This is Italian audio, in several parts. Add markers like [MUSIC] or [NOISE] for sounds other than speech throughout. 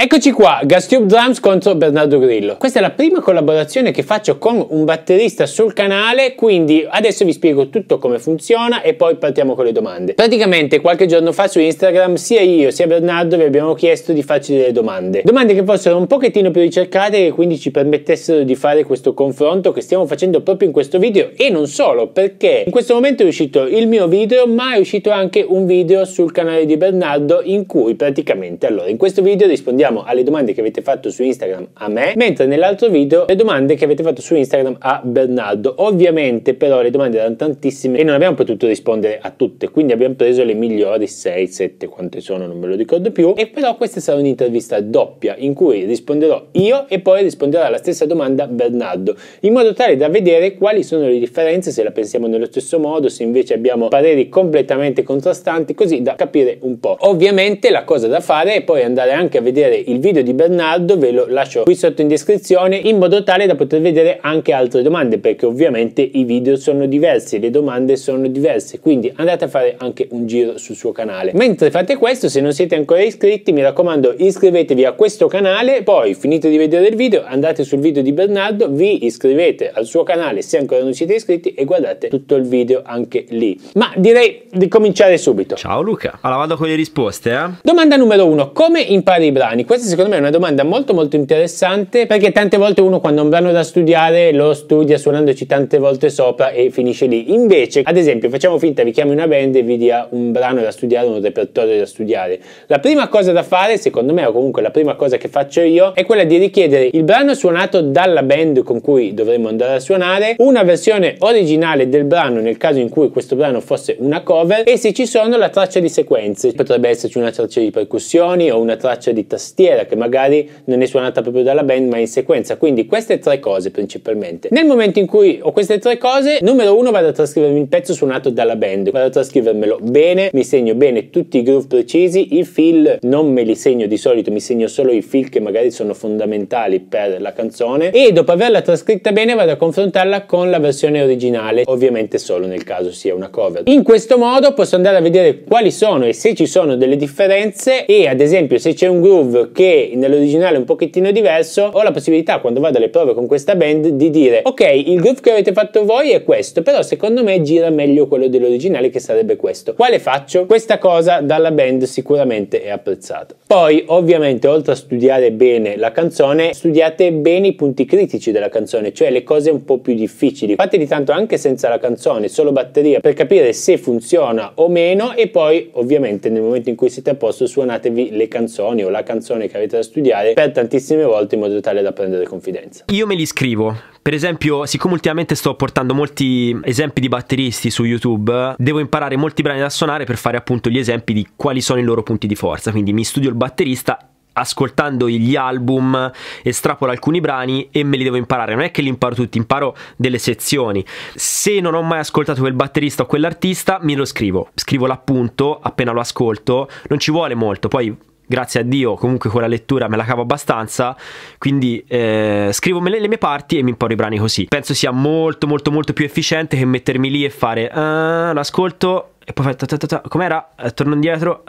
Eccoci qua, Gastube Drums contro Bernardo Grillo. Questa è la prima collaborazione che faccio con un batterista sul canale, quindi adesso vi spiego tutto come funziona e poi partiamo con le domande. Praticamente qualche giorno fa su Instagram sia io sia Bernardo vi abbiamo chiesto di farci delle domande. Domande che fossero un pochettino più ricercate e quindi ci permettessero di fare questo confronto che stiamo facendo proprio in questo video e non solo, perché in questo momento è uscito il mio video ma è uscito anche un video sul canale di Bernardo in cui praticamente, allora in questo video rispondiamo rispondiamo alle domande che avete fatto su Instagram a me, mentre nell'altro video le domande che avete fatto su Instagram a Bernardo. Ovviamente però le domande erano tantissime e non abbiamo potuto rispondere a tutte, quindi abbiamo preso le migliori 6, 7, quante sono, non me lo ricordo più, e però questa sarà un'intervista doppia in cui risponderò io e poi risponderà alla stessa domanda Bernardo, in modo tale da vedere quali sono le differenze, se la pensiamo nello stesso modo, se invece abbiamo pareri completamente contrastanti, così da capire un po'. Ovviamente la cosa da fare è poi andare anche a vedere il video di Bernardo ve lo lascio qui sotto in descrizione in modo tale da poter vedere anche altre domande perché ovviamente i video sono diversi, le domande sono diverse, quindi andate a fare anche un giro sul suo canale. Mentre fate questo, se non siete ancora iscritti, mi raccomando iscrivetevi a questo canale, poi finite di vedere il video, andate sul video di Bernardo, vi iscrivete al suo canale se ancora non siete iscritti e guardate tutto il video anche lì. Ma direi di cominciare subito. Ciao Luca, allora vado con le risposte. Eh? Domanda numero 1, come impari i brani? Questa secondo me è una domanda molto molto interessante perché tante volte uno quando ha un brano da studiare lo studia suonandoci tante volte sopra e finisce lì. Invece, ad esempio, facciamo finta vi chiami una band e vi dia un brano da studiare, un repertorio da studiare. La prima cosa da fare, secondo me, o comunque la prima cosa che faccio io, è quella di richiedere il brano suonato dalla band con cui dovremmo andare a suonare, una versione originale del brano nel caso in cui questo brano fosse una cover e se ci sono la traccia di sequenze. Potrebbe esserci una traccia di percussioni o una traccia di tastiere tastiera che magari non è suonata proprio dalla band ma in sequenza. Quindi queste tre cose principalmente. Nel momento in cui ho queste tre cose, numero uno vado a trascrivermi il pezzo suonato dalla band, vado a trascrivermelo bene, mi segno bene tutti i groove precisi, i fill non me li segno di solito, mi segno solo i fill che magari sono fondamentali per la canzone e dopo averla trascritta bene vado a confrontarla con la versione originale, ovviamente solo nel caso sia una cover. In questo modo posso andare a vedere quali sono e se ci sono delle differenze e ad esempio se c'è un groove che nell'originale è un pochettino diverso, ho la possibilità quando vado alle prove con questa band di dire ok, il groove che avete fatto voi è questo, però secondo me gira meglio quello dell'originale che sarebbe questo. Quale faccio? Questa cosa dalla band sicuramente è apprezzata. Poi ovviamente oltre a studiare bene la canzone, studiate bene i punti critici della canzone, cioè le cose un po' più difficili. Fate di tanto anche senza la canzone, solo batteria, per capire se funziona o meno e poi ovviamente nel momento in cui siete a posto suonatevi le canzoni o la canzone canzoni che avete da studiare per tantissime volte in modo tale da prendere confidenza. Io me li scrivo, per esempio, siccome ultimamente sto portando molti esempi di batteristi su YouTube, devo imparare molti brani da suonare per fare appunto gli esempi di quali sono i loro punti di forza. Quindi mi studio il batterista ascoltando gli album, estrapolo alcuni brani e me li devo imparare. Non è che li imparo tutti, imparo delle sezioni. Se non ho mai ascoltato quel batterista o quell'artista, me lo scrivo. Scrivo l'appunto appena lo ascolto, non ci vuole molto, poi grazie a Dio, comunque quella lettura me la cavo abbastanza, quindi eh, scrivo le, le mie parti e mi imparo i brani così. Penso sia molto molto molto più efficiente che mettermi lì e fare uh, l'ascolto e poi fai ta, ta, ta, com'era? Eh, torno indietro. Uh,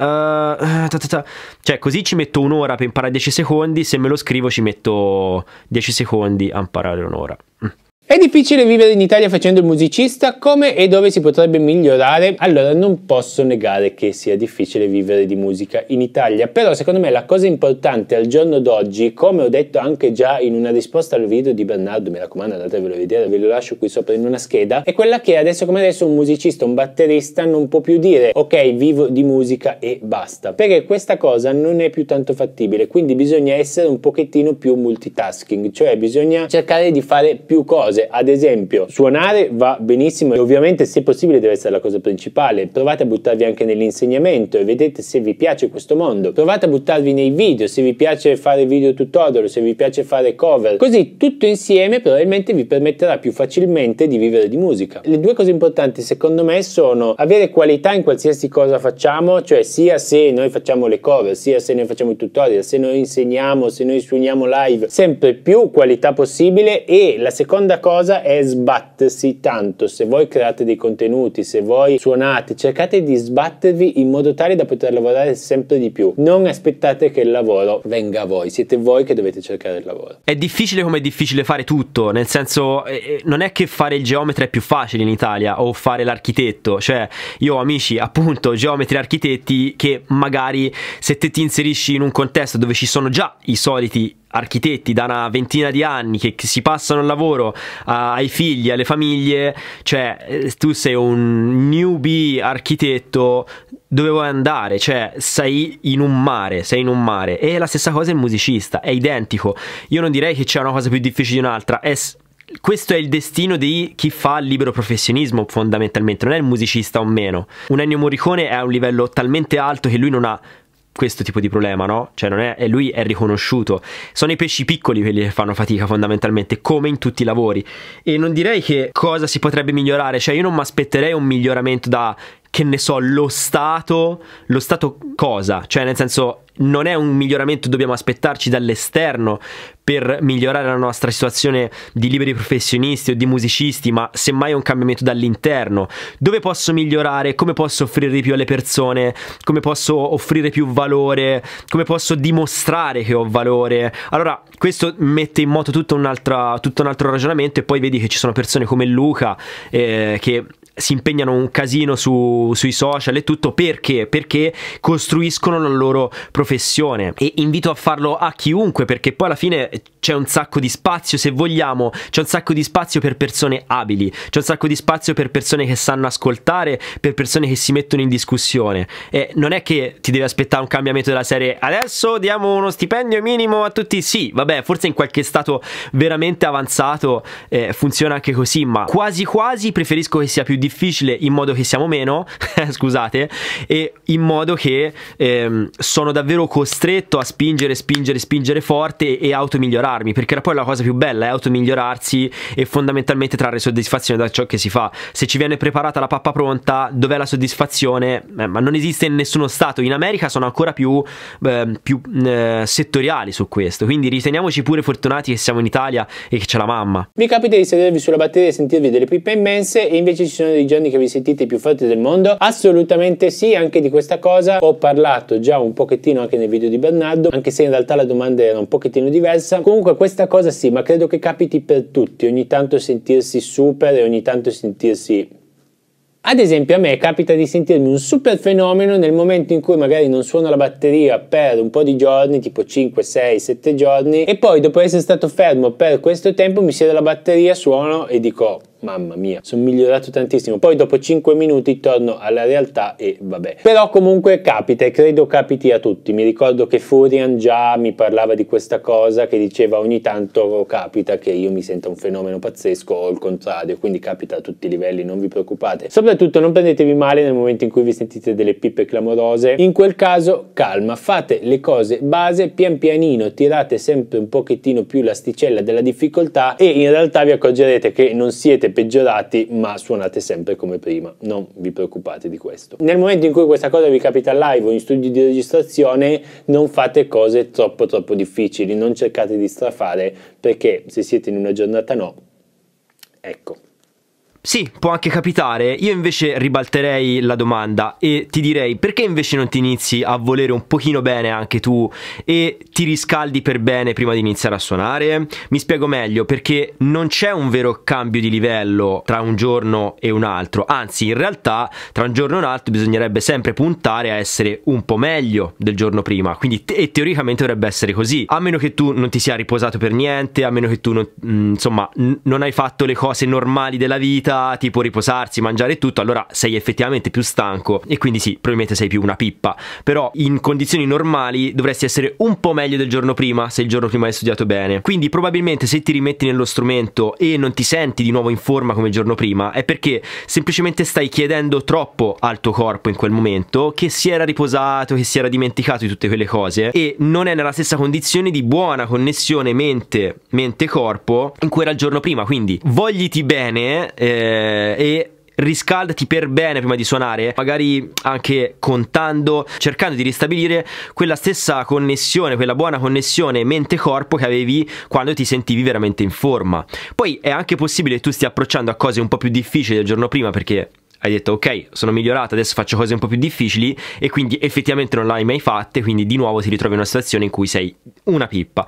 ta, cioè, così ci metto un'ora per imparare 10 secondi. Se me lo scrivo, ci metto 10 secondi a imparare un'ora. Mm. È difficile vivere in Italia facendo il musicista, come e dove si potrebbe migliorare? Allora non posso negare che sia difficile vivere di musica in Italia, però secondo me la cosa importante al giorno d'oggi, come ho detto anche già in una risposta al video di Bernardo, mi raccomando andatevelo a vedere, ve lo lascio qui sopra in una scheda, è quella che adesso come adesso un musicista, un batterista non può più dire ok vivo di musica e basta, perché questa cosa non è più tanto fattibile, quindi bisogna essere un pochettino più multitasking, cioè bisogna cercare di fare più cose cose, ad esempio suonare va benissimo e ovviamente se possibile deve essere la cosa principale, provate a buttarvi anche nell'insegnamento e vedete se vi piace questo mondo, provate a buttarvi nei video, se vi piace fare video tutorial, se vi piace fare cover, così tutto insieme probabilmente vi permetterà più facilmente di vivere di musica. Le due cose importanti secondo me sono avere qualità in qualsiasi cosa facciamo, cioè sia se noi facciamo le cover, sia se noi facciamo i tutorial, se noi insegniamo, se noi suoniamo live, sempre più qualità possibile e la seconda cosa cosa è sbattersi tanto. Se voi create dei contenuti, se voi suonate, cercate di sbattervi in modo tale da poter lavorare sempre di più. Non aspettate che il lavoro venga a voi, siete voi che dovete cercare il lavoro. È difficile come è difficile fare tutto, nel senso eh, eh non è che fare il geometra è più facile in Italia o fare l'architetto, cioè io ho amici appunto geometri architetti che magari se te ti inserisci in un contesto dove ci sono già i soliti architetti da una ventina di anni che, che si passano il lavoro a, ai figli, alle famiglie, cioè eh, tu sei un newbie architetto dove vuoi andare, cioè sei in un mare, sei in un mare. E la stessa cosa il musicista, è identico. Io non direi che c'è una cosa più difficile di un'altra, è questo è il destino di chi fa libero professionismo fondamentalmente, non è il musicista o meno. Un Ennio Morricone è a un livello talmente alto che lui non ha questo tipo di problema, no? Cioè non è, e lui è riconosciuto. Sono i pesci piccoli quelli che fanno fatica fondamentalmente, come in tutti i lavori. E non direi che cosa si potrebbe migliorare, cioè io non mi aspetterei un miglioramento da che ne so, lo Stato, lo Stato cosa? Cioè, nel senso, non è un miglioramento dobbiamo aspettarci dall'esterno per migliorare la nostra situazione di liberi professionisti o di musicisti, ma semmai è un cambiamento dall'interno. Dove posso migliorare? Come posso offrire di più alle persone? Come posso offrire più valore? Come posso dimostrare che ho valore? Allora, questo mette in moto tutto, tutto un altro ragionamento e poi vedi che ci sono persone come Luca eh, che si impegnano un casino su, sui social e tutto perché? Perché costruiscono la loro professione e invito a farlo a chiunque perché poi alla fine c'è un sacco di spazio se vogliamo, c'è un sacco di spazio per persone abili, c'è un sacco di spazio per persone che sanno ascoltare, per persone che si mettono in discussione e non è che ti devi aspettare un cambiamento della serie adesso diamo uno stipendio minimo a tutti, sì vabbè forse in qualche stato veramente avanzato eh, funziona anche così ma quasi quasi preferisco che sia più difficile difficile in modo che siamo meno, [LAUGHS] scusate, e in modo che ehm, sono davvero costretto a spingere, spingere, spingere forte e automigliorarmi, perché era poi la cosa più bella è eh, automigliorarsi e fondamentalmente trarre soddisfazione da ciò che si fa. Se ci viene preparata la pappa pronta, dov'è la soddisfazione? Eh, ma non esiste in nessuno stato. In America sono ancora più, eh, più eh, settoriali su questo, quindi riteniamoci pure fortunati che siamo in Italia e che c'è la mamma. Mi capita di sedervi sulla batteria e sentirvi delle pippe immense e invece ci sono dei dei giorni che vi sentite più forti del mondo? Assolutamente sì, anche di questa cosa ho parlato già un pochettino anche nel video di Bernardo, anche se in realtà la domanda era un pochettino diversa. Comunque questa cosa sì, ma credo che capiti per tutti, ogni tanto sentirsi super e ogni tanto sentirsi ad esempio a me capita di sentirmi un super fenomeno nel momento in cui magari non suono la batteria per un po' di giorni, tipo 5, 6, 7 giorni, e poi dopo essere stato fermo per questo tempo mi siedo la batteria, suono e dico mamma mia, sono migliorato tantissimo. Poi dopo 5 minuti torno alla realtà e vabbè. Però comunque capita e credo capiti a tutti. Mi ricordo che Furian già mi parlava di questa cosa che diceva ogni tanto capita che io mi senta un fenomeno pazzesco o il contrario, quindi capita a tutti i livelli, non vi preoccupate. Soprattutto non prendetevi male nel momento in cui vi sentite delle pippe clamorose. In quel caso calma, fate le cose base pian pianino, tirate sempre un pochettino più l'asticella della difficoltà e in realtà vi accorgerete che non siete peggiorati ma suonate sempre come prima, non vi preoccupate di questo. Nel momento in cui questa cosa vi capita live o in studio di registrazione non fate cose troppo troppo difficili, non cercate di strafare perché se siete in una giornata no, ecco. Sì, può anche capitare. Io invece ribalterei la domanda e ti direi perché invece non ti inizi a volere un pochino bene anche tu e ti riscaldi per bene prima di iniziare a suonare? Mi spiego meglio, perché non c'è un vero cambio di livello tra un giorno e un altro. Anzi, in realtà tra un giorno e un altro bisognerebbe sempre puntare a essere un po' meglio del giorno prima. Quindi te teoricamente dovrebbe essere così. A meno che tu non ti sia riposato per niente, a meno che tu non, mm, insomma, non hai fatto le cose normali della vita vita, tipo riposarsi, mangiare tutto, allora sei effettivamente più stanco e quindi sì, probabilmente sei più una pippa. Però in condizioni normali dovresti essere un po' meglio del giorno prima, se il giorno prima hai studiato bene. Quindi probabilmente se ti rimetti nello strumento e non ti senti di nuovo in forma come il giorno prima, è perché semplicemente stai chiedendo troppo al tuo corpo in quel momento che si era riposato, che si era dimenticato di tutte quelle cose e non è nella stessa condizione di buona connessione mente, mente corpo in cui era il giorno prima. Quindi vogliti bene, eh, eh, e riscaldati per bene prima di suonare, magari anche contando, cercando di ristabilire quella stessa connessione, quella buona connessione mente-corpo che avevi quando ti sentivi veramente in forma. Poi è anche possibile che tu stia approcciando a cose un po' più difficili del giorno prima perché hai detto ok sono migliorato adesso faccio cose un po' più difficili e quindi effettivamente non l'hai mai fatta quindi di nuovo ti ritrovi in una situazione in cui sei una pippa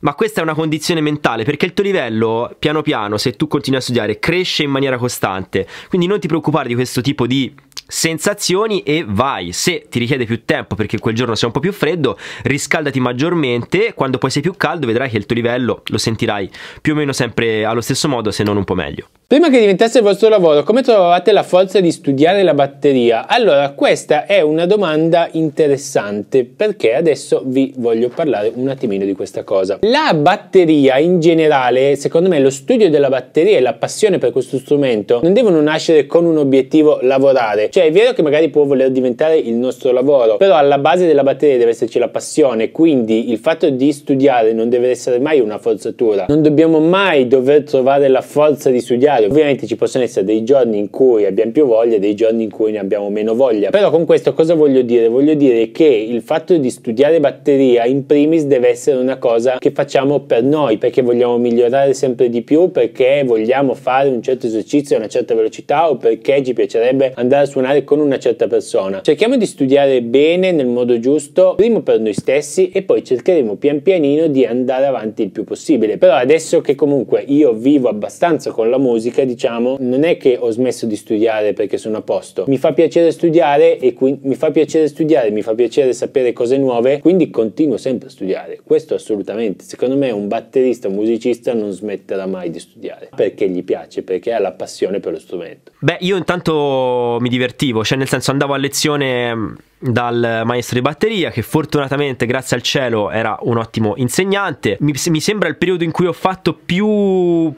ma questa è una condizione mentale perché il tuo livello piano piano se tu continui a studiare cresce in maniera costante quindi non ti preoccupare di questo tipo di sensazioni e vai. Se ti richiede più tempo perché quel giorno sei un po' più freddo, riscaldati maggiormente, quando poi sei più caldo vedrai che il tuo livello lo sentirai più o meno sempre allo stesso modo, se non un po' meglio. Prima che diventasse il vostro lavoro, come trovavate la forza di studiare la batteria? Allora, questa è una domanda interessante perché adesso vi voglio parlare un attimino di questa cosa. La batteria in generale, secondo me, lo studio della batteria e la passione per questo strumento non devono nascere con un obiettivo lavorare. Cioè, è vero che magari può voler diventare il nostro lavoro, però alla base della batteria deve esserci la passione, quindi il fatto di studiare non deve essere mai una forzatura. Non dobbiamo mai dover trovare la forza di studiare calendario. Ovviamente ci possono essere dei giorni in cui abbiamo più voglia e dei giorni in cui ne abbiamo meno voglia. Però con questo cosa voglio dire? Voglio dire che il fatto di studiare batteria in primis deve essere una cosa che facciamo per noi, perché vogliamo migliorare sempre di più, perché vogliamo fare un certo esercizio a una certa velocità o perché ci piacerebbe andare a suonare con una certa persona. Cerchiamo di studiare bene nel modo giusto, prima per noi stessi e poi cercheremo pian pianino di andare avanti il più possibile. Però adesso che comunque io vivo abbastanza con la musica, musica, diciamo, non è che ho smesso di studiare perché sono a posto. Mi fa piacere studiare e quindi mi fa piacere studiare, mi fa piacere sapere cose nuove, quindi continuo sempre a studiare. Questo assolutamente. Secondo me un batterista, un musicista non smetterà mai di studiare perché gli piace, perché ha la passione per lo strumento. Beh, io intanto mi divertivo, cioè nel senso andavo a lezione mm, dal maestro di batteria che fortunatamente grazie al cielo era un ottimo insegnante mi, mi sembra il periodo in cui ho fatto più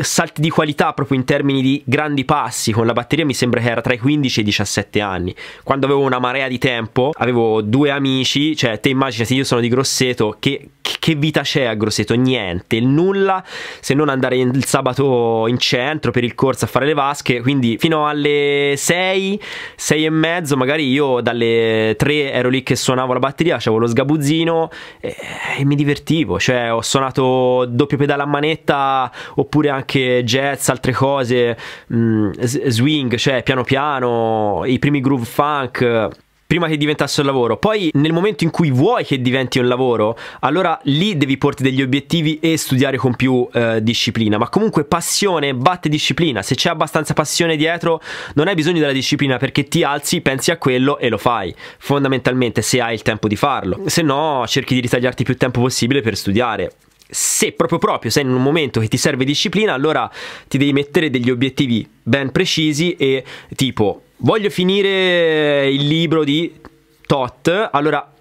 salti di qualità proprio in termini di grandi passi con la batteria mi sembra che era tra i 15 e i 17 anni quando avevo una marea di tempo avevo due amici cioè te immagini se io sono di Grosseto che, che vita c'è a Grosseto? Niente, nulla se non andare il sabato in centro per il corso a fare le vasche. Quindi fino alle 6, 6 e mezzo, magari io dalle 3 ero lì che suonavo la batteria, avevo lo sgabuzzino e, e mi divertivo. Cioè, ho suonato doppio pedale a manetta oppure anche anche jazz, altre cose, mh, mm, swing, cioè piano piano, i primi groove funk prima che diventasse un lavoro. Poi nel momento in cui vuoi che diventi un lavoro, allora lì devi porti degli obiettivi e studiare con più eh, disciplina. Ma comunque passione batte disciplina. Se c'è abbastanza passione dietro, non hai bisogno della disciplina perché ti alzi, pensi a quello e lo fai. Fondamentalmente se hai il tempo di farlo. Se no, cerchi di ritagliarti più tempo possibile per studiare se proprio proprio sei in un momento che ti serve disciplina, allora ti devi mettere degli obiettivi ben precisi e tipo voglio finire il libro di tot, allora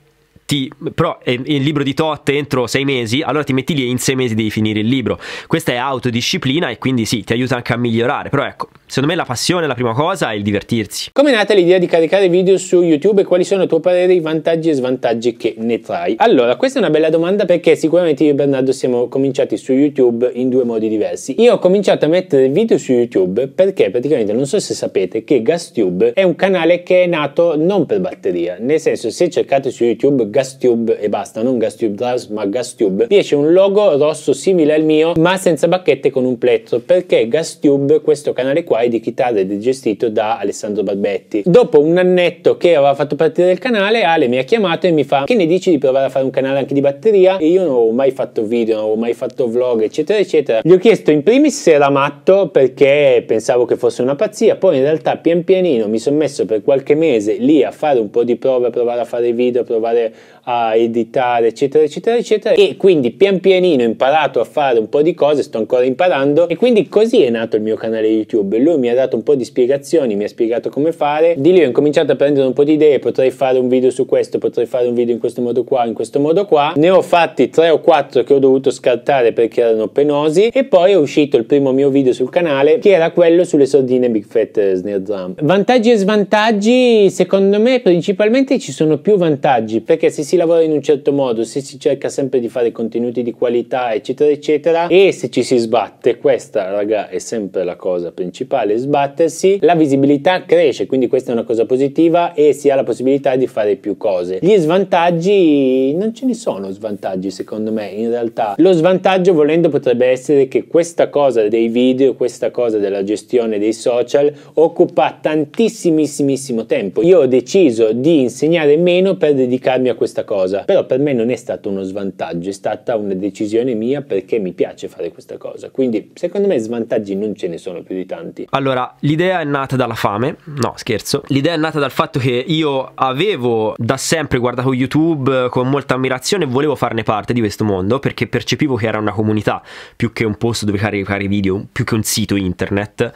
ti, però è, il libro di tot entro sei mesi, allora ti metti lì e in sei mesi devi finire il libro. Questa è autodisciplina e quindi sì, ti aiuta anche a migliorare. Però ecco, secondo me la passione, è la prima cosa è il divertirsi. Come è nata l'idea di caricare video su YouTube e quali sono a tuo parere i vantaggi e svantaggi che ne trai? Allora, questa è una bella domanda perché sicuramente io e Bernardo siamo cominciati su YouTube in due modi diversi. Io ho cominciato a mettere video su YouTube perché praticamente non so se sapete che GasTube è un canale che è nato non per batteria, nel senso se cercate su YouTube GasTube e basta, non GasTube Drives ma GasTube, mi esce un logo rosso simile al mio ma senza bacchette con un plezzo perché GasTube, questo canale qua, è di chitarra ed è gestito da Alessandro Barbetti. Dopo un annetto che aveva fatto partire il canale, Ale mi ha chiamato e mi fa che ne dici di provare a fare un canale anche di batteria? E io non ho mai fatto video, non ho mai fatto vlog eccetera eccetera. Gli ho chiesto in primis se era matto perché pensavo che fosse una pazzia, poi in realtà pian pianino mi sono messo per qualche mese lì a fare un po' di prove, a provare a fare video, a provare a editare, eccetera, eccetera, eccetera. E quindi pian pianino ho imparato a fare un po' di cose, sto ancora imparando. E quindi così è nato il mio canale YouTube. Lui mi ha dato un po' di spiegazioni, mi ha spiegato come fare. Di lì ho incominciato a prendere un po' di idee, potrei fare un video su questo, potrei fare un video in questo modo qua, in questo modo qua. Ne ho fatti tre o quattro che ho dovuto scartare perché erano penosi. E poi è uscito il primo mio video sul canale che era quello sulle sordine Big Fat Snare Drum. Vantaggi e svantaggi, secondo me principalmente ci sono più vantaggi perché se si lavora in un certo modo, se si cerca sempre di fare contenuti di qualità, eccetera, eccetera, e se ci si sbatte, questa raga è sempre la cosa principale, sbattersi, la visibilità cresce, quindi questa è una cosa positiva e si ha la possibilità di fare più cose. Gli svantaggi, non ce ne sono svantaggi secondo me, in realtà. Lo svantaggio volendo potrebbe essere che questa cosa dei video, questa cosa della gestione dei social occupa tantissimissimo tempo. Io ho deciso di insegnare meno per dedicarmi a questo questa cosa, però per me non è stato uno svantaggio, è stata una decisione mia perché mi piace fare questa cosa, quindi secondo me svantaggi non ce ne sono più di tanti. Allora, l'idea è nata dalla fame, no scherzo, l'idea è nata dal fatto che io avevo da sempre guardato YouTube con molta ammirazione e volevo farne parte di questo mondo perché percepivo che era una comunità più che un posto dove caricare video, più che un sito internet.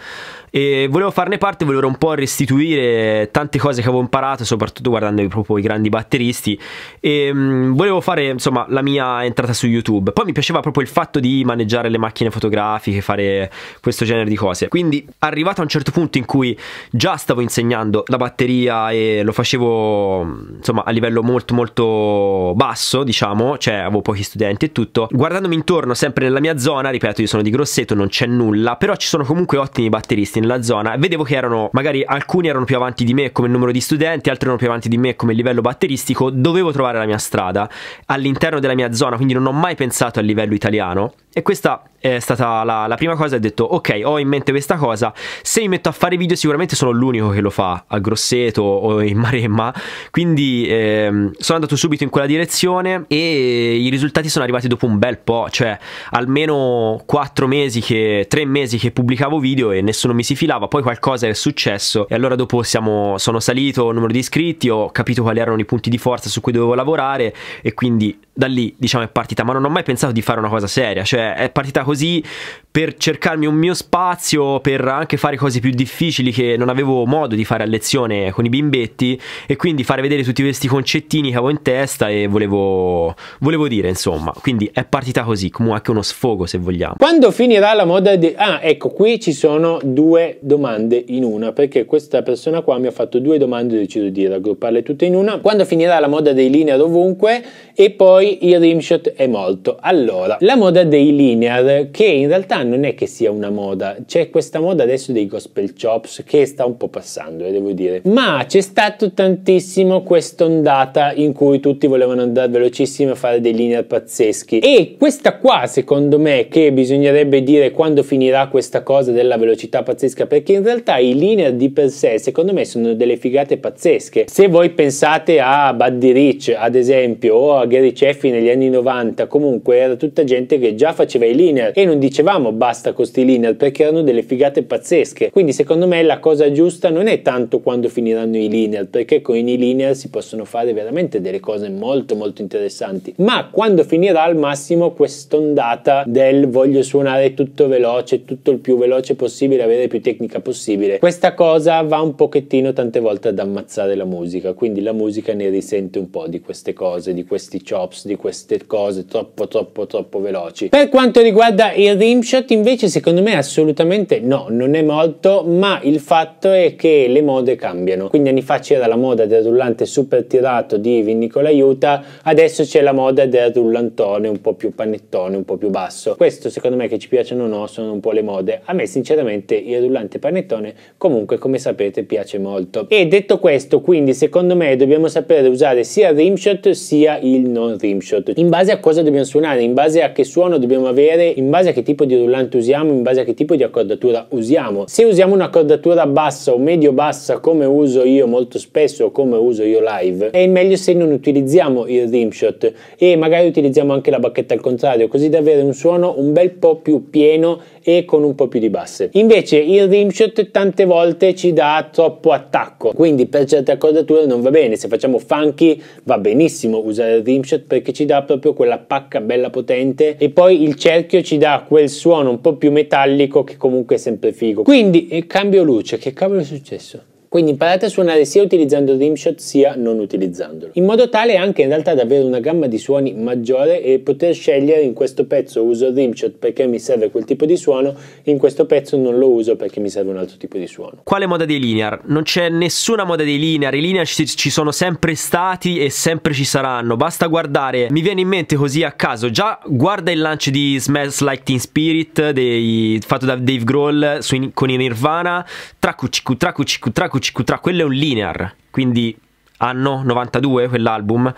E volevo farne parte, volevo un po' restituire tante cose che avevo imparato, soprattutto guardando proprio i grandi batteristi. E mh, mm, volevo fare, insomma, la mia entrata su YouTube. Poi mi piaceva proprio il fatto di maneggiare le macchine fotografiche, fare questo genere di cose. Quindi, arrivato a un certo punto in cui già stavo insegnando la batteria e lo facevo, insomma, a livello molto, molto basso, diciamo, cioè avevo pochi studenti e tutto. Guardandomi intorno, sempre nella mia zona, ripeto, io sono di Grosseto, non c'è nulla, però ci sono comunque ottimi batteristi studenti nella zona, vedevo che erano, magari alcuni erano più avanti di me come numero di studenti, altri erano più avanti di me come livello batteristico, dovevo trovare la mia strada all'interno della mia zona, quindi non ho mai pensato a livello italiano e questa è stata la, la prima cosa, ho detto ok, ho in mente questa cosa, se mi metto a fare video sicuramente sono l'unico che lo fa a Grosseto o in Maremma, quindi ehm, sono andato subito in quella direzione e i risultati sono arrivati dopo un bel po', cioè almeno 4 mesi che 3 mesi che pubblicavo video e nessuno mi si si filava, poi qualcosa è successo e allora dopo siamo, sono salito il numero di iscritti, ho capito quali erano i punti di forza su cui dovevo lavorare e quindi da lì diciamo è partita, ma non ho mai pensato di fare una cosa seria, cioè è partita così per cercarmi un mio spazio, per anche fare cose più difficili che non avevo modo di fare a lezione con i bimbetti e quindi fare vedere tutti questi concettini che avevo in testa e volevo, volevo dire insomma, quindi è partita così, comunque anche uno sfogo se vogliamo. Quando finirà la moda di... Ah, ecco, qui ci sono due due domande in una perché questa persona qua mi ha fatto due domande ho deciso di raggrupparle tutte in una. Quando finirà la moda dei linear ovunque e poi il rimshot è molto. Allora, la moda dei linear che in realtà non è che sia una moda, c'è questa moda adesso dei gospel chops che sta un po' passando, eh, devo dire. Ma c'è stato tantissimo quest'ondata in cui tutti volevano andare velocissimi a fare dei linear pazzeschi e questa qua secondo me che bisognerebbe dire quando finirà questa cosa della velocità pazzesca pazzesca perché in realtà i linear di per sé secondo me sono delle figate pazzesche. Se voi pensate a Buddy Rich ad esempio o a Gary Ceffi negli anni 90 comunque era tutta gente che già faceva i linear e non dicevamo basta con questi linear perché erano delle figate pazzesche. Quindi secondo me la cosa giusta non è tanto quando finiranno i linear perché con i linear si possono fare veramente delle cose molto molto interessanti. Ma quando finirà al massimo quest'ondata del voglio suonare tutto veloce, tutto il più veloce possibile, avere più più tecnica possibile. Questa cosa va un pochettino tante volte ad ammazzare la musica, quindi la musica ne risente un po' di queste cose, di questi chops, di queste cose troppo troppo troppo veloci. Per quanto riguarda il rimshot invece secondo me assolutamente no, non è molto, ma il fatto è che le mode cambiano. Quindi anni fa c'era la moda del rullante super tirato di Vinnicola Aiuta, adesso c'è la moda del rullantone un po' più panettone, un po' più basso. Questo secondo me che ci piacciono o no sono un po' le mode. A me sinceramente il annullante panettone comunque come sapete piace molto. E detto questo quindi secondo me dobbiamo sapere usare sia il rimshot sia il non rimshot. In base a cosa dobbiamo suonare, in base a che suono dobbiamo avere, in base a che tipo di rullante usiamo, in base a che tipo di accordatura usiamo. Se usiamo un'accordatura bassa o medio bassa come uso io molto spesso o come uso io live, è meglio se non utilizziamo il rimshot e magari utilizziamo anche la bacchetta al contrario così da avere un suono un bel po' più pieno e con un po' più di basse. Invece il il rimshot tante volte ci dà troppo attacco quindi per certe accordature non va bene se facciamo funky va benissimo usare il rimshot perché ci dà proprio quella pacca bella potente e poi il cerchio ci dà quel suono un po' più metallico che comunque è sempre figo quindi eh, cambio luce che cavolo è successo? quindi imparate a suonare sia utilizzando il rimshot sia non utilizzandolo. In modo tale anche in realtà ad avere una gamma di suoni maggiore e poter scegliere in questo pezzo uso il rimshot perché mi serve quel tipo di suono, in questo pezzo non lo uso perché mi serve un altro tipo di suono. Quale moda dei linear? Non c'è nessuna moda dei linear, i linear ci, ci sono sempre stati e sempre ci saranno, basta guardare, mi viene in mente così a caso, già guarda il lancio di Smells Like Teen Spirit dei, fatto da Dave Grohl su, con i Nirvana, tracucicu, tracucicu, tracucicu, tra quello è un linear, quindi anno 92 quell'album,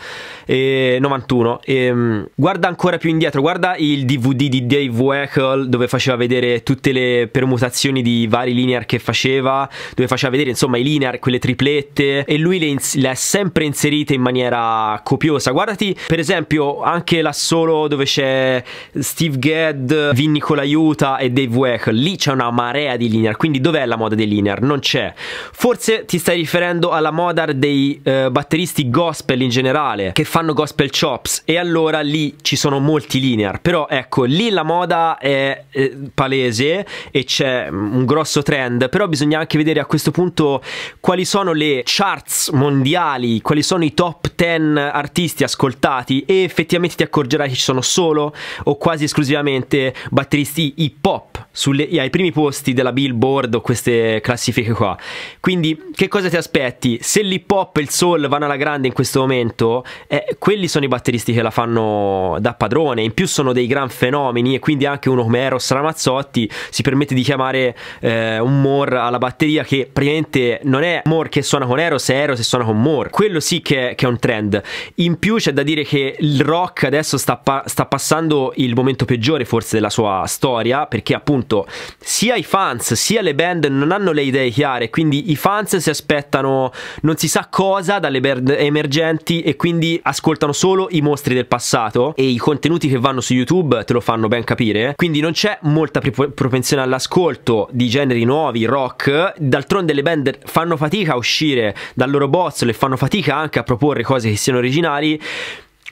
e 91. E, ehm, guarda ancora più indietro, guarda il DVD di Dave Weckl dove faceva vedere tutte le permutazioni di vari linear che faceva, dove faceva vedere insomma i linear, quelle triplette e lui le, le ha sempre inserite in maniera copiosa. Guardati per esempio anche solo dove c'è Steve Gadd, Vin Nicolaiuta e Dave Weckl, lì c'è una marea di linear, quindi dov'è la moda dei linear? Non c'è. Forse ti stai riferendo alla moda dei eh, eh, batteristi gospel in generale che fanno gospel chops e allora lì ci sono molti linear, però ecco lì la moda è eh, palese e c'è mm, un grosso trend, però bisogna anche vedere a questo punto quali sono le charts mondiali, quali sono i top 10 artisti ascoltati e effettivamente ti accorgerai che ci sono solo o quasi esclusivamente batteristi hip hop sulle, ai primi posti della Billboard o queste classifiche qua. Quindi che cosa ti aspetti? Se l'hip hop il Soul vanno alla grande in questo momento, eh, quelli sono i batteristi che la fanno da padrone. In più sono dei gran fenomeni e quindi anche uno come Eros Ramazzotti si permette di chiamare eh, un Moore alla batteria che praticamente non è Moore che suona con Eros, è Eros che suona con Moore. Quello sì che è, che è un trend. In più c'è da dire che il rock adesso sta, pa sta passando il momento peggiore forse della sua storia perché appunto sia i fans sia le band non hanno le idee chiare, quindi i fans si aspettano non si sa cosa presa dalle band emergenti e quindi ascoltano solo i mostri del passato e i contenuti che vanno su YouTube te lo fanno ben capire. Quindi non c'è molta propensione all'ascolto di generi nuovi, rock. D'altronde le band fanno fatica a uscire dal loro bozzolo e fanno fatica anche a proporre cose che siano originali.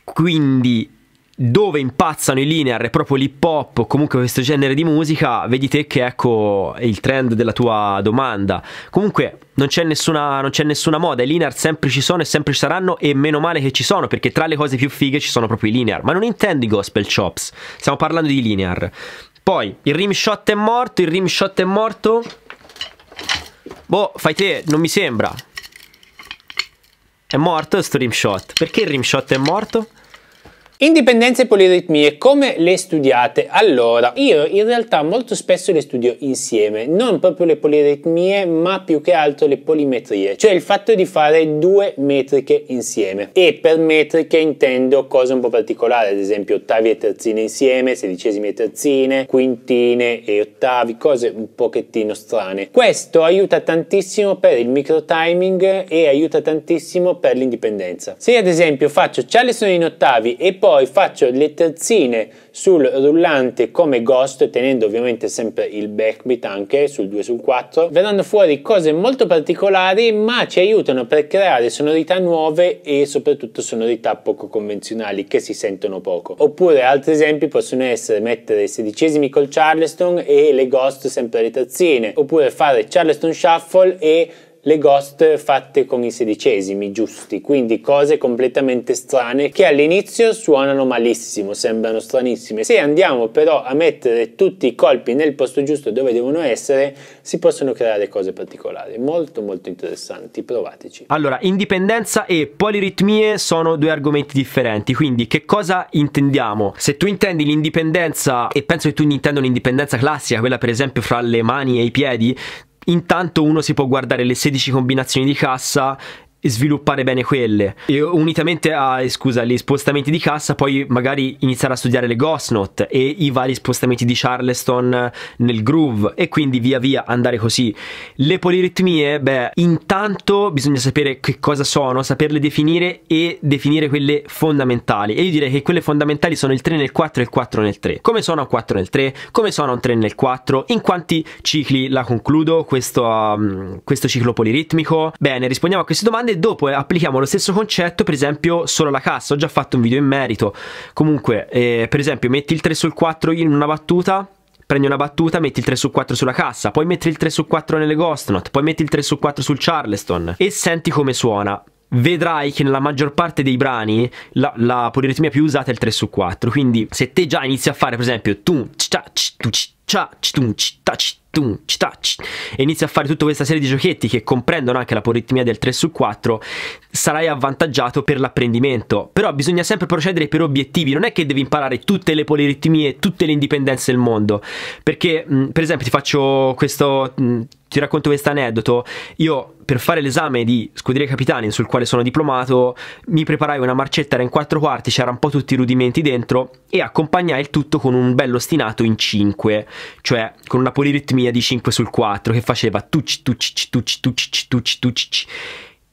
Quindi dove impazzano i linear proprio l'hip hop o comunque questo genere di musica, vedi te che ecco il trend della tua domanda. Comunque non c'è nessuna, non c'è nessuna moda, i linear sempre ci sono e sempre ci saranno e meno male che ci sono perché tra le cose più fighe ci sono proprio i linear, ma non intendo i gospel chops, stiamo parlando di linear. Poi il rim shot è morto, il rim shot è morto. Boh, fai te, non mi sembra. È morto sto rim shot. Perché il rim shot è morto? Indipendenze e poliritmie, come le studiate? Allora, io in realtà molto spesso le studio insieme, non proprio le poliritmie, ma più che altro le polimetrie, cioè il fatto di fare due metriche insieme. E per metriche intendo cose un po' particolari, ad esempio ottavi e terzine insieme, sedicesimi e terzine, quintine e ottavi, cose un pochettino strane. Questo aiuta tantissimo per il micro timing e aiuta tantissimo per l'indipendenza. Se ad esempio faccio sono in ottavi e poi poi faccio le terzine sul rullante come ghost tenendo ovviamente sempre il backbeat anche sul 2 sul 4 verranno fuori cose molto particolari ma ci aiutano per creare sonorità nuove e soprattutto sonorità poco convenzionali che si sentono poco oppure altri esempi possono essere mettere i sedicesimi col charleston e le ghost sempre alle terzine oppure fare charleston shuffle e le ghost fatte con i sedicesimi giusti, quindi cose completamente strane che all'inizio suonano malissimo, sembrano stranissime. Se andiamo però a mettere tutti i colpi nel posto giusto dove devono essere, si possono creare cose particolari, molto molto interessanti, provateci. Allora, indipendenza e poliritmie sono due argomenti differenti, quindi che cosa intendiamo? Se tu intendi l'indipendenza e penso che tu intenda un'indipendenza classica, quella per esempio fra le mani e i piedi, Intanto uno si può guardare le 16 combinazioni di cassa sviluppare bene quelle e unitamente agli eh, spostamenti di cassa poi magari iniziare a studiare le ghost note e i vari spostamenti di Charleston eh, nel groove e quindi via via andare così le poliritmie beh intanto bisogna sapere che cosa sono saperle definire e definire quelle fondamentali e io direi che quelle fondamentali sono il 3 nel 4 e il 4 nel 3 come suona un 4 nel 3 come suona un 3 nel 4 in quanti cicli la concludo questo, um, questo ciclo poliritmico bene rispondiamo a queste domande domanda e dopo applichiamo lo stesso concetto, per esempio, solo alla cassa. Ho già fatto un video in merito. Comunque, eh, per esempio, metti il 3 sul 4 in una battuta prendi una battuta, metti il 3 su 4 sulla cassa, poi metti il 3 su 4 nelle Ghost Note, poi metti il 3 su 4 sul Charleston e senti come suona. Vedrai che nella maggior parte dei brani la, la poliritmia più usata è il 3 su 4. Quindi, se te già inizi a fare, per esempio, tu, cia, tu, cia, tu, cia, e inizi a fare tutta questa serie di giochetti che comprendono anche la politimia del 3 su 4, sarai avvantaggiato per l'apprendimento. Però bisogna sempre procedere per obiettivi, non è che devi imparare tutte le poliritmie, tutte le indipendenze del mondo. Perché, mh, per esempio, ti faccio questo mh, ti racconto questo aneddoto. Io per fare l'esame di scuderia capitani sul quale sono diplomato, mi preparai una marcetta, era in quattro quarti, c'erano un po' tutti i rudimenti dentro e accompagnai il tutto con un bello ostinato in 5, cioè con una poliritmia di 5 sul 4 che faceva tucci tucci tucci tucci tucci tucci tucci.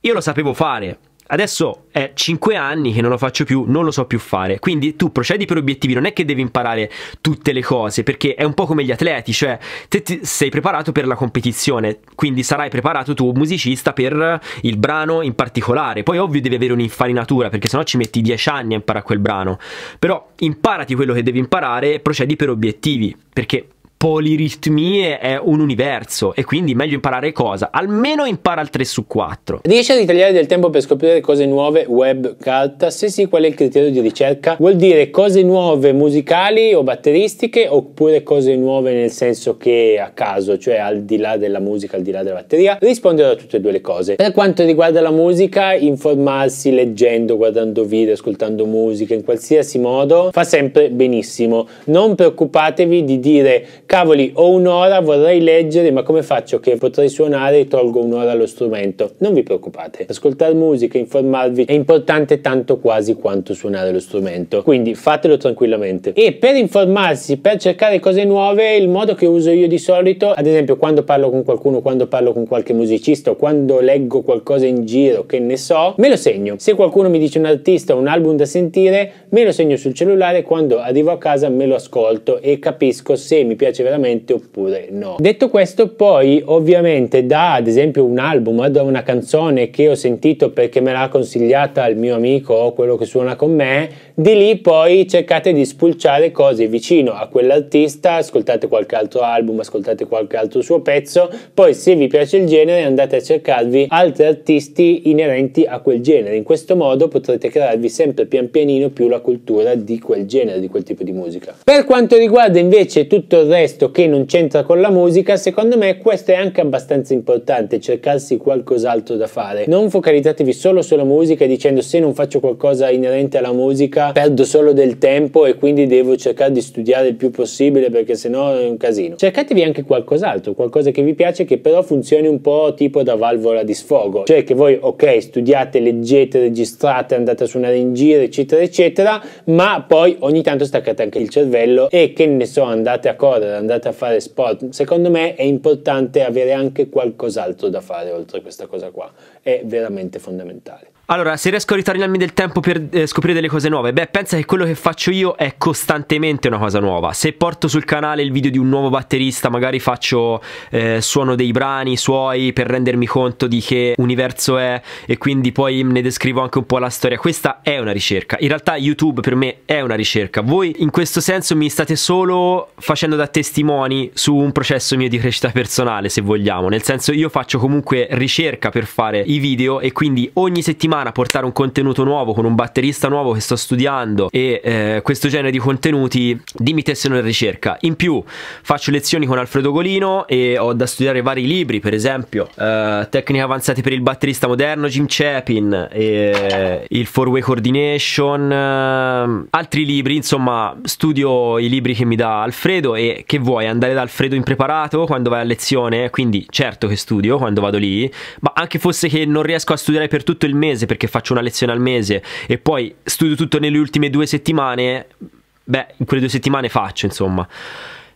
Io lo sapevo fare, adesso è 5 anni che non lo faccio più, non lo so più fare. Quindi tu procedi per obiettivi, non è che devi imparare tutte le cose, perché è un po' come gli atleti, cioè te sei preparato per la competizione, quindi sarai preparato tu musicista per il brano in particolare. Poi ovvio devi avere un'infarinatura, perché sennò ci metti 10 anni a imparare quel brano. Però imparati quello che devi imparare e procedi per obiettivi, perché poliritmie è un universo e quindi meglio imparare cosa? Almeno impara il 3 su 4. Riesci ad ritagliare del tempo per scoprire cose nuove, web, carta? Se sì, qual è il criterio di ricerca? Vuol dire cose nuove musicali o batteristiche oppure cose nuove nel senso che a caso, cioè al di là della musica, al di là della batteria? Risponderò a tutte e due le cose. Per quanto riguarda la musica, informarsi leggendo, guardando video, ascoltando musica in qualsiasi modo fa sempre benissimo. Non preoccupatevi di dire cavoli ho un'ora, vorrei leggere, ma come faccio che potrei suonare e tolgo un'ora allo strumento? Non vi preoccupate, ascoltare musica, informarvi è importante tanto quasi quanto suonare lo strumento, quindi fatelo tranquillamente. E per informarsi, per cercare cose nuove, il modo che uso io di solito, ad esempio quando parlo con qualcuno, quando parlo con qualche musicista o quando leggo qualcosa in giro che ne so, me lo segno. Se qualcuno mi dice un artista o un album da sentire, me lo segno sul cellulare, e quando arrivo a casa me lo ascolto e capisco se mi piace piace veramente oppure no. Detto questo poi ovviamente da ad esempio un album o da una canzone che ho sentito perché me l'ha consigliata il mio amico o quello che suona con me, di lì poi cercate di spulciare cose vicino a quell'artista, ascoltate qualche altro album, ascoltate qualche altro suo pezzo, poi se vi piace il genere andate a cercarvi altri artisti inerenti a quel genere, in questo modo potrete crearvi sempre pian pianino più la cultura di quel genere, di quel tipo di musica. Per quanto riguarda invece tutto il resto testo che non c'entra con la musica, secondo me questo è anche abbastanza importante, cercarsi qualcos'altro da fare. Non focalizzatevi solo sulla musica dicendo se non faccio qualcosa inerente alla musica perdo solo del tempo e quindi devo cercare di studiare il più possibile perché sennò è un casino. Cercatevi anche qualcos'altro, qualcosa che vi piace che però funzioni un po' tipo da valvola di sfogo, cioè che voi ok studiate, leggete, registrate, andate a suonare in giro eccetera eccetera, ma poi ogni tanto staccate anche il cervello e che ne so andate a correre andate a fare sport, secondo me è importante avere anche qualcos'altro da fare oltre a questa cosa qua, è veramente fondamentale. Allora, se riesco a ritagliarmi del tempo per eh, scoprire delle cose nuove, beh, pensa che quello che faccio io è costantemente una cosa nuova. Se porto sul canale il video di un nuovo batterista, magari faccio eh, suono dei brani suoi per rendermi conto di che universo è e quindi poi ne descrivo anche un po' la storia. Questa è una ricerca. In realtà YouTube per me è una ricerca. Voi in questo senso mi state solo facendo da testimoni su un processo mio di crescita personale, se vogliamo. Nel senso io faccio comunque ricerca per fare i video e quindi ogni settimana settimana portare un contenuto nuovo con un batterista nuovo che sto studiando e eh, questo genere di contenuti di mi tessero nella ricerca. In più faccio lezioni con Alfredo Golino e ho da studiare vari libri, per esempio eh, Tecniche avanzate per il batterista moderno, Jim Chapin, eh, il Four Way Coordination, eh, altri libri, insomma studio i libri che mi dà Alfredo e che vuoi andare da Alfredo impreparato quando vai a lezione, quindi certo che studio quando vado lì, ma anche fosse che non riesco a studiare per tutto il mese mese perché faccio una lezione al mese e poi studio tutto nelle ultime due settimane, beh, in quelle due settimane faccio, insomma.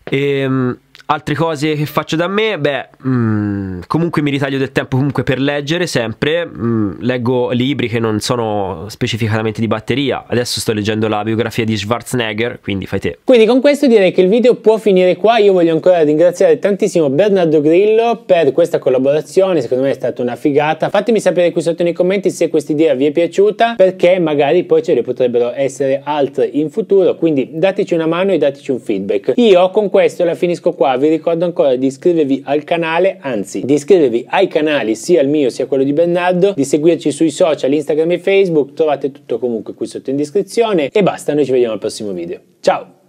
Ehm Altre cose che faccio da me, beh, mm, comunque mi ritaglio del tempo comunque per leggere sempre, mm, leggo libri che non sono specificatamente di batteria, adesso sto leggendo la biografia di Schwarzenegger, quindi fai te. Quindi con questo direi che il video può finire qua, io voglio ancora ringraziare tantissimo Bernardo Grillo per questa collaborazione, secondo me è stata una figata, fatemi sapere qui sotto nei commenti se questa idea vi è piaciuta, perché magari poi ce ne potrebbero essere altre in futuro, quindi dateci una mano e dateci un feedback. Io con questo la finisco qua, vi ricordo ancora di iscrivervi al canale, anzi di iscrivervi ai canali sia il mio sia quello di Bernardo, di seguirci sui social Instagram e Facebook, trovate tutto comunque qui sotto in descrizione e basta, noi ci vediamo al prossimo video. Ciao!